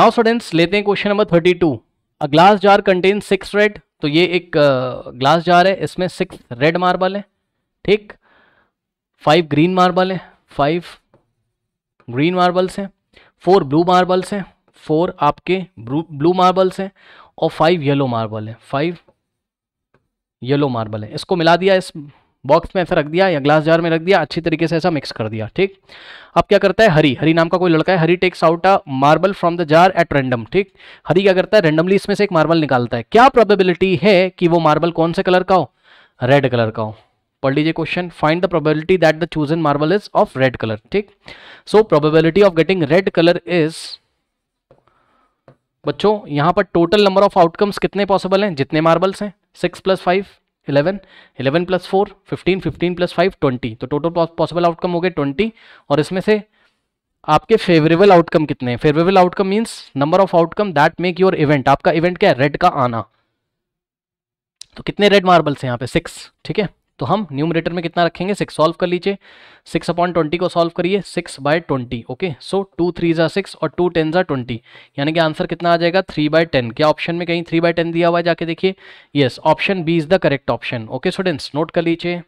now students लेते हैं question number thirty two a glass jar contain six red तो ये एक ग्लास uh, जार है इसमें सिक्स रेड मार्बल है ठीक फाइव ग्रीन मार्बल है फाइव ग्रीन मार्बल्स हैं फोर ब्लू मार्बल्स हैं फोर आपके ब्लू मार्बल्स हैं और फाइव येलो मार्बल है फाइव येलो मार्बल है इसको मिला दिया इस बॉक्स में ऐसा रख दिया या ग्लास जार में रख दिया अच्छी तरीके से ऐसा मिक्स कर दिया ठीक अब क्या करता है हरी हरी नाम का कोई लड़का है Harry takes out a marble from the jar at random ठीक हरी क्या करता है रेंडमली इसमें से एक मार्बल निकालता है क्या प्रोबेबिलिटी है कि वो मार्बल कौन से कलर का हो रेड कलर का हो पढ़ लीजिए question find the probability that the chosen marble is of red colour ठीक so probability of getting red colour is बच्चों यहां पर टोटल नंबर ऑफ आउटकम्स कितने पॉसिबल हैं जितने मार्बल्स हैं six plus five eleven eleven plus four fifteen fifteen plus five twenty तो total possible outcome हो गए ट्वेंटी और इसमें से आपके फेवरेबल आउटकम कितने हैं favourable outcome means number of outcome that make your event आपका इवेंट क्या है रेड का आना तो कितने रेड मार्बल्स हैं यहाँ पे सिक्स ठीक है तो हम न्यूमरेटर में कितना रखेंगे सिक्स सॉल्व कर लीजिए सिक्स अपॉइंट ट्वेंटी को सॉल्व करिए six by twenty okay so two three ज़ा सिक्स और टू टेन ज़ा ट्वेंटी यानी कि आंसर कितना आ जाएगा थ्री बाय टेन क्या ऑप्शन में कहीं थ्री बाय टेन दिया हुआ है जाके देखिए yes option B is the correct option okay students note कर लीजिए